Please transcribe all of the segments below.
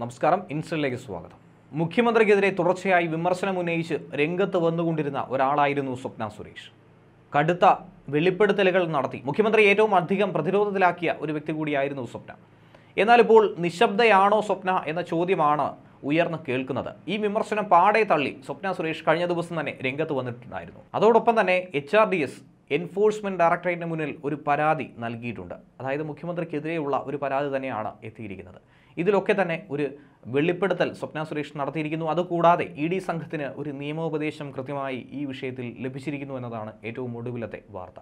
നമസ്കാരം ഇൻസ്റ്റലിലേക്ക് സ്വാഗതം മുഖ്യമന്ത്രിക്കെതിരെ തുടർച്ചയായി വിമർശനം ഉന്നയിച്ച് രംഗത്ത് വന്നുകൊണ്ടിരുന്ന ഒരാളായിരുന്നു സ്വപ്ന സുരേഷ് കടുത്ത വെളിപ്പെടുത്തലുകൾ നടത്തി മുഖ്യമന്ത്രി ഏറ്റവും അധികം പ്രതിരോധത്തിലാക്കിയ ഒരു വ്യക്തി കൂടിയായിരുന്നു സ്വപ്ന എന്നാൽ ഇപ്പോൾ നിശബ്ദയാണോ സ്വപ്ന എന്ന ചോദ്യമാണ് ഉയർന്നു കേൾക്കുന്നത് ഈ വിമർശനം പാടെ തള്ളി സ്വപ്ന സുരേഷ് കഴിഞ്ഞ ദിവസം തന്നെ രംഗത്ത് വന്നിട്ടുണ്ടായിരുന്നു അതോടൊപ്പം തന്നെ H R D S enforcement ഡയറക്ടറേറ്റിന് മുന്നിൽ ഒരു പരാതി നൽകിയിട്ടുണ്ട് അതായത് മുഖ്യമന്ത്രിക്കെതിരെയുള്ള ഒരു പരാതി തന്നെയാണ് എത്തിയിരിക്കുന്നത് ഇതിലൊക്കെ തന്നെ ഒരു വെളിപ്പെടുത്തൽ സ്വപ്ന സുരേഷ് നടത്തിയിരിക്കുന്നു അതുകൂടാതെ ഇ ഡി സംഘത്തിന് ഒരു നിയമോപദേശം കൃത്യമായി ഈ വിഷയത്തിൽ ലഭിച്ചിരിക്കുന്നു എന്നതാണ് ഏറ്റവും ഒടുവിലത്തെ വാർത്ത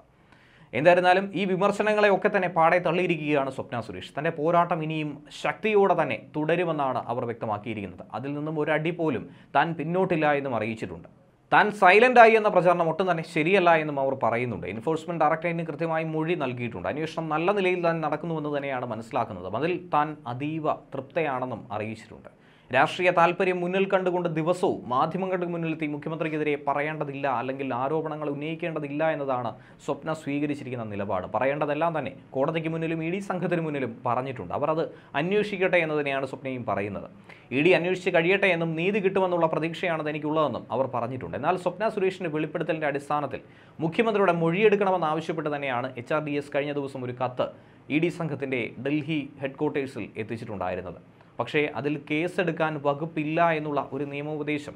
എന്തായിരുന്നാലും ഈ വിമർശനങ്ങളെ ഒക്കെ തന്നെ പാടെ തള്ളിയിരിക്കുകയാണ് സ്വപ്ന സുരേഷ് തൻ്റെ പോരാട്ടം ഇനിയും ശക്തിയോടെ തന്നെ തുടരുമെന്നാണ് അവർ വ്യക്തമാക്കിയിരിക്കുന്നത് അതിൽ നിന്നും ഒരടി പോലും താൻ പിന്നോട്ടില്ല എന്നും അറിയിച്ചിട്ടുണ്ട് താൻ സൈലൻ്റായി എന്ന പ്രചാരണം ഒട്ടും തന്നെ ശരിയല്ല എന്നും അവർ പറയുന്നുണ്ട് എൻഫോഴ്സ്മെന്റ് ഡയറക്ടറേറ്റിന് കൃത്യമായി മൊഴി നൽകിയിട്ടുണ്ട് അന്വേഷണം നല്ല നിലയിൽ തന്നെ നടക്കുന്നുവെന്ന് തന്നെയാണ് മനസ്സിലാക്കുന്നത് അതിൽ താൻ അതീവ തൃപ്തയാണെന്നും അറിയിച്ചിട്ടുണ്ട് രാഷ്ട്രീയ താല്പര്യം മുന്നിൽ കണ്ടുകൊണ്ട് ദിവസവും മാധ്യമങ്ങളുടെ മുന്നിലെത്തി മുഖ്യമന്ത്രിക്കെതിരെ പറയേണ്ടതില്ല അല്ലെങ്കിൽ ആരോപണങ്ങൾ ഉന്നയിക്കേണ്ടതില്ല എന്നതാണ് സ്വപ്ന സ്വീകരിച്ചിരിക്കുന്ന നിലപാട് പറയേണ്ടതെല്ലാം തന്നെ കോടതിക്ക് മുന്നിലും ഇ ഡി സംഘത്തിന് മുന്നിലും പറഞ്ഞിട്ടുണ്ട് അവർ അത് അന്വേഷിക്കട്ടെ എന്ന് തന്നെയാണ് സ്വപ്നയും പറയുന്നത് ഇ ഡി അന്വേഷിച്ച് കഴിയട്ടെ എന്നും നീതി കിട്ടുമെന്നുള്ള പ്രതീക്ഷയാണ് തനിക്കുള്ളതെന്നും അവർ പറഞ്ഞിട്ടുണ്ട് എന്നാൽ സ്വപ്ന സുരേഷിൻ്റെ വെളിപ്പെടുത്തലിൻ്റെ അടിസ്ഥാനത്തിൽ മുഖ്യമന്ത്രിയുടെ ആവശ്യപ്പെട്ട് തന്നെയാണ് എച്ച് ആർ ഡി എസ് കഴിഞ്ഞ ദിവസം ഒരു കത്ത് ഇ ഡി സംഘത്തിൻ്റെ ഡൽഹി ഹെഡ്ക്വാർട്ടേഴ്സിൽ എത്തിച്ചിട്ടുണ്ടായിരുന്നത് പക്ഷേ അതിൽ കേസെടുക്കാൻ വകുപ്പില്ല എന്നുള്ള ഒരു നിയമോപദേശം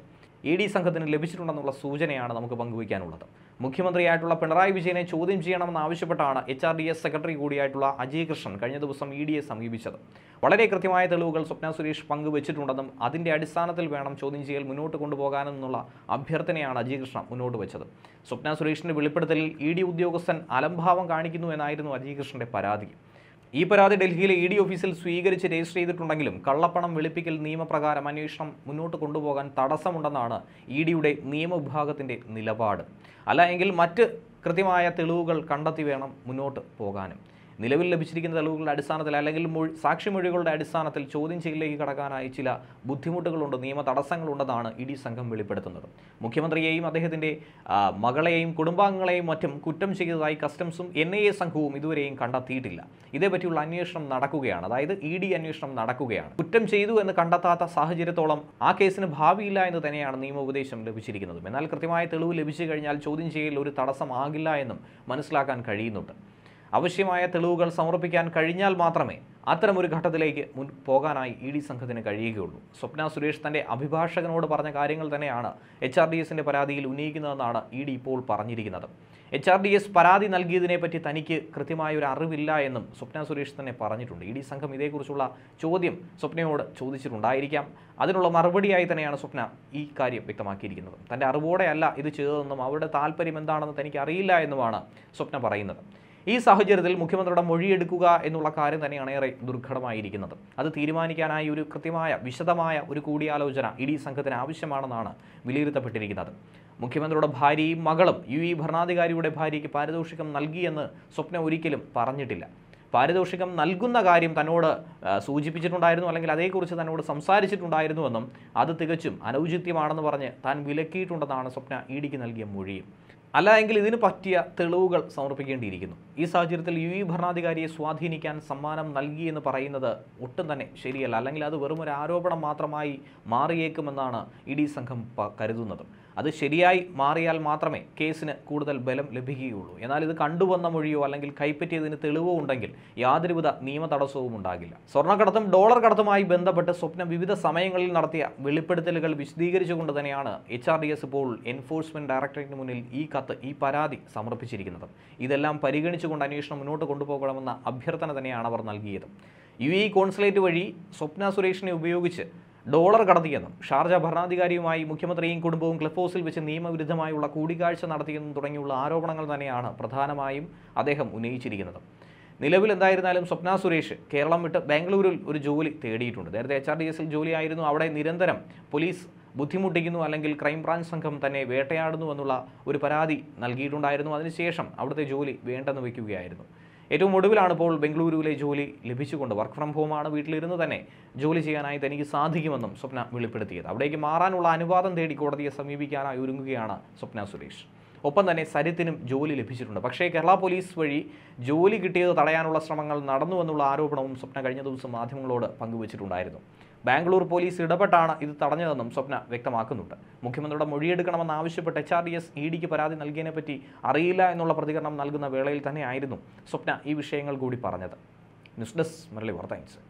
ഇ ഡി സംഘത്തിന് ലഭിച്ചിട്ടുണ്ടെന്നുള്ള സൂചനയാണ് നമുക്ക് പങ്കുവയ്ക്കാനുള്ളത് മുഖ്യമന്ത്രിയായിട്ടുള്ള പിണറായി വിജയനെ ചോദ്യം ചെയ്യണമെന്ന് ആവശ്യപ്പെട്ടാണ് H R D S secretary കൂടിയായിട്ടുള്ള അജയ് കൃഷ്ണൻ കഴിഞ്ഞ ദിവസം ഇ ഡിയെ സമീപിച്ചത് വളരെ കൃത്യമായ തെളിവുകൾ സ്വപ്ന സുരേഷ് പങ്കുവച്ചിട്ടുണ്ടെന്നും അതിൻ്റെ അടിസ്ഥാനത്തിൽ വേണം ചോദ്യം ചെയ്യൽ മുന്നോട്ട് കൊണ്ടുപോകാനെന്നുള്ള അഭ്യർത്ഥനയാണ് അജയ് കൃഷ്ണൻ മുന്നോട്ട് വെച്ചത് സ്വപ്ന സുരേഷിൻ്റെ വെളിപ്പെടുത്തലിൽ ഇ ഡി ഉദ്യോഗസ്ഥൻ അലംഭാവം കാണിക്കുന്നു എന്നായിരുന്നു അജയ് കൃഷ്ണൻ്റെ പരാതി ഈ പരാതി ഡൽഹിയിലെ ഇ ഡി ഓഫീസിൽ സ്വീകരിച്ച് രജിസ്റ്റർ ചെയ്തിട്ടുണ്ടെങ്കിലും കള്ളപ്പണം വെളുപ്പിക്കൽ നിയമപ്രകാരം അന്വേഷണം മുന്നോട്ട് കൊണ്ടുപോകാൻ തടസ്സമുണ്ടെന്നാണ് ഇ ഡിയുടെ നിയമവിഭാഗത്തിൻ്റെ നിലപാട് അല്ല മറ്റ് കൃത്യമായ തെളിവുകൾ കണ്ടെത്തി വേണം മുന്നോട്ട് പോകാനും നിലവിൽ ലഭിച്ചിരിക്കുന്ന തെളിവുകളുടെ അടിസ്ഥാനത്തിൽ അല്ലെങ്കിൽ സാക്ഷിമൊഴികളുടെ അടിസ്ഥാനത്തിൽ ചോദ്യം ചെയ്യലിലേക്ക് കടക്കാനായി ചില ബുദ്ധിമുട്ടുകളുണ്ട് നിയമ തടസ്സങ്ങളുണ്ടെന്നാണ് ഇഡി സംഘം വെളിപ്പെടുത്തുന്നത് മുഖ്യമന്ത്രിയെയും അദ്ദേഹത്തിൻ്റെ മകളെയും കുടുംബാംഗങ്ങളെയും മറ്റും കുറ്റം ചെയ്തതായി കസ്റ്റംസും എൻ ഐ എ സംഘവും ഇതുവരെയും കണ്ടെത്തിയിട്ടില്ല ഇതേപറ്റിയുള്ള അന്വേഷണം നടക്കുകയാണ് അതായത് ഇ ഡി അന്വേഷണം നടക്കുകയാണ് കുറ്റം ചെയ്തു എന്ന് കണ്ടെത്താത്ത സാഹചര്യത്തോളം ആ കേസിന് ഭാവിയില്ല എന്ന് തന്നെയാണ് നിയമോപദേശം ലഭിച്ചിരിക്കുന്നതും എന്നാൽ കൃത്യമായ തെളിവ് ലഭിച്ചു കഴിഞ്ഞാൽ ചോദ്യം ചെയ്യൽ ഒരു തടസ്സമാകില്ല എന്നും മനസ്സിലാക്കാൻ കഴിയുന്നുണ്ട് ആവശ്യമായ തെളിവുകൾ സമർപ്പിക്കാൻ കഴിഞ്ഞാൽ മാത്രമേ അത്തരമൊരു ഘട്ടത്തിലേക്ക് മുൻ പോകാനായി ഇ ഡി സംഘത്തിന് കഴിയുകയുള്ളൂ സ്വപ്ന സുരേഷ് തൻ്റെ അഭിഭാഷകനോട് പറഞ്ഞ കാര്യങ്ങൾ തന്നെയാണ് എച്ച് ആർ ഡി എസിൻ്റെ പരാതിയിൽ ഉന്നയിക്കുന്നതെന്നാണ് ഇ ഡി ഇപ്പോൾ പറഞ്ഞിരിക്കുന്നത് എച്ച് ആർ ഡി എസ് പരാതി നൽകിയതിനെപ്പറ്റി തനിക്ക് കൃത്യമായ ഒരു അറിവില്ല എന്നും സ്വപ്ന സുരേഷ് തന്നെ പറഞ്ഞിട്ടുണ്ട് ഇ ഡി സംഘം ഇതേക്കുറിച്ചുള്ള ചോദ്യം സ്വപ്നയോട് ചോദിച്ചിട്ടുണ്ടായിരിക്കാം അതിനുള്ള മറുപടിയായി തന്നെയാണ് സ്വപ്ന ഈ കാര്യം വ്യക്തമാക്കിയിരിക്കുന്നത് തൻ്റെ അറിവോടെയല്ല ഇത് ചെയ്തതെന്നും അവരുടെ താല്പര്യം എന്താണെന്ന് തനിക്ക് അറിയില്ല എന്നുമാണ് സ്വപ്ന പറയുന്നത് ഈ സാഹചര്യത്തിൽ മുഖ്യമന്ത്രിയുടെ മൊഴിയെടുക്കുക എന്നുള്ള കാര്യം തന്നെയാണ് ഏറെ ദുർഘടമായിരിക്കുന്നത് അത് തീരുമാനിക്കാനായി ഒരു കൃത്യമായ വിശദമായ ഒരു കൂടിയാലോചന ഇ സംഘത്തിന് ആവശ്യമാണെന്നാണ് വിലയിരുത്തപ്പെട്ടിരിക്കുന്നത് മുഖ്യമന്ത്രിയുടെ ഭാര്യയും മകളും യു ഇ ഭരണാധികാരിയുടെ ഭാര്യയ്ക്ക് പാരിതോഷികം നൽകിയെന്ന് സ്വപ്ന ഒരിക്കലും പറഞ്ഞിട്ടില്ല പാരിതോഷികം നൽകുന്ന കാര്യം തന്നോട് സൂചിപ്പിച്ചിട്ടുണ്ടായിരുന്നു അല്ലെങ്കിൽ അതേക്കുറിച്ച് തന്നോട് സംസാരിച്ചിട്ടുണ്ടായിരുന്നുവെന്നും അത് തികച്ചും അനൗചിത്യമാണെന്ന് പറഞ്ഞ് താൻ വിലക്കിയിട്ടുണ്ടെന്നാണ് സ്വപ്ന ഇ നൽകിയ മൊഴിയും അല്ല എങ്കിൽ ഇതിന് പറ്റിയ തെളിവുകൾ സമർപ്പിക്കേണ്ടിയിരിക്കുന്നു ഈ സാഹചര്യത്തിൽ യു ഇ ഭരണാധികാരിയെ സ്വാധീനിക്കാൻ സമ്മാനം നൽകി എന്ന് പറയുന്നത് ഒട്ടും തന്നെ ശരിയല്ല അല്ലെങ്കിൽ അത് വെറും ഒരു ആരോപണം മാത്രമായി മാറിയേക്കുമെന്നാണ് ഇ ഡി സംഘം കരുതുന്നത് അത് ശരിയായി മാറിയാൽ മാത്രമേ കേസിന് കൂടുതൽ ബലം ലഭിക്കുകയുള്ളൂ എന്നാൽ ഇത് കണ്ടുവന്ന മൊഴിയോ അല്ലെങ്കിൽ കൈപ്പറ്റിയതിന് തെളിവോ ഉണ്ടെങ്കിൽ യാതൊരുവിധ നിയമ തടസ്സവും ഉണ്ടാകില്ല സ്വർണ്ണക്കടത്തും ഡോളർ കടത്തുമായി ബന്ധപ്പെട്ട് സ്വപ്നം വിവിധ സമയങ്ങളിൽ നടത്തിയ വെളിപ്പെടുത്തലുകൾ വിശദീകരിച്ചുകൊണ്ട് തന്നെയാണ് എച്ച് ആർ ഡി എസ് ഇപ്പോൾ എൻഫോഴ്സ്മെന്റ് ഡയറക്ടറേറ്റിന് മുന്നിൽ ഈ കത്ത് ഈ പരാതി സമർപ്പിച്ചിരിക്കുന്നത് ഇതെല്ലാം പരിഗണിച്ചുകൊണ്ട് അന്വേഷണം മുന്നോട്ട് കൊണ്ടുപോകണമെന്ന അഭ്യർത്ഥന തന്നെയാണ് അവർ നൽകിയത് യു എ കോൺസുലേറ്റ് വഴി സ്വപ്ന സുരേഷിനെ ഉപയോഗിച്ച് ഡോളർ കടത്തിയെന്നും ഷാർജ ഭരണാധികാരിയുമായി മുഖ്യമന്ത്രിയും കുടുംബവും ക്ലിഫ് ഹൗസിൽ വെച്ച് നിയമവിരുദ്ധമായുള്ള കൂടിക്കാഴ്ച നടത്തിയെന്നും തുടങ്ങിയുള്ള ആരോപണങ്ങൾ തന്നെയാണ് പ്രധാനമായും അദ്ദേഹം ഉന്നയിച്ചിരിക്കുന്നത് നിലവിൽ എന്തായിരുന്നാലും സ്വപ്ന സുരേഷ് കേരളം വിട്ട് ബാംഗ്ലൂരിൽ ഒരു ജോലി തേടിയിട്ടുണ്ട് നേരത്തെ എച്ച് ആർ ഡി എസിൽ ജോലിയായിരുന്നു അവിടെ നിരന്തരം പോലീസ് ബുദ്ധിമുട്ടിക്കുന്നു അല്ലെങ്കിൽ ക്രൈംബ്രാഞ്ച് സംഘം തന്നെ വേട്ടയാടുന്നു എന്നുള്ള ഒരു പരാതി നൽകിയിട്ടുണ്ടായിരുന്നു അതിനുശേഷം അവിടുത്തെ ജോലി വേണ്ടെന്ന് വയ്ക്കുകയായിരുന്നു ഏറ്റവും ഒടുവിലാണ് ഇപ്പോൾ ബംഗളൂരുവിലെ ജോലി ലഭിച്ചുകൊണ്ട് വർക്ക് ഫ്രം ഹോമാണ് വീട്ടിലിരുന്ന് തന്നെ ജോലി ചെയ്യാനായി തനിക്ക് സാധിക്കുമെന്നും സ്വപ്ന വെളിപ്പെടുത്തിയത് അവിടേക്ക് മാറാനുള്ള അനുവാദം തേടി കോടതിയെ സമീപിക്കാനായി ഒരുങ്ങുകയാണ് സ്വപ്ന സുരേഷ് ഒപ്പം തന്നെ സരിത്തിനും ജോലി ലഭിച്ചിട്ടുണ്ട് പക്ഷേ കേരള പോലീസ് വഴി ജോലി കിട്ടിയത് തടയാനുള്ള ശ്രമങ്ങൾ നടന്നു എന്നുള്ള ആരോപണവും സ്വപ്ന കഴിഞ്ഞ ദിവസം മാധ്യമങ്ങളോട് പങ്കുവച്ചിട്ടുണ്ടായിരുന്നു ബാംഗ്ലൂർ പോലീസ് ഇടപെട്ടാണ് ഇത് തടഞ്ഞതെന്നും സ്വപ്ന വ്യക്തമാക്കുന്നുണ്ട് മുഖ്യമന്ത്രിയുടെ മൊഴിയെടുക്കണമെന്ന് ആവശ്യപ്പെട്ട് H R D S E ഡിക്ക് പരാതി നൽകിയതിനെപ്പറ്റി അറിയില്ല എന്നുള്ള പ്രതികരണം നൽകുന്ന വേളയിൽ തന്നെയായിരുന്നു സ്വപ്ന ഈ വിഷയങ്ങൾ കൂടി പറഞ്ഞത് ന്യൂസ് ഡെസ്ക് മുരളി വാർത്ത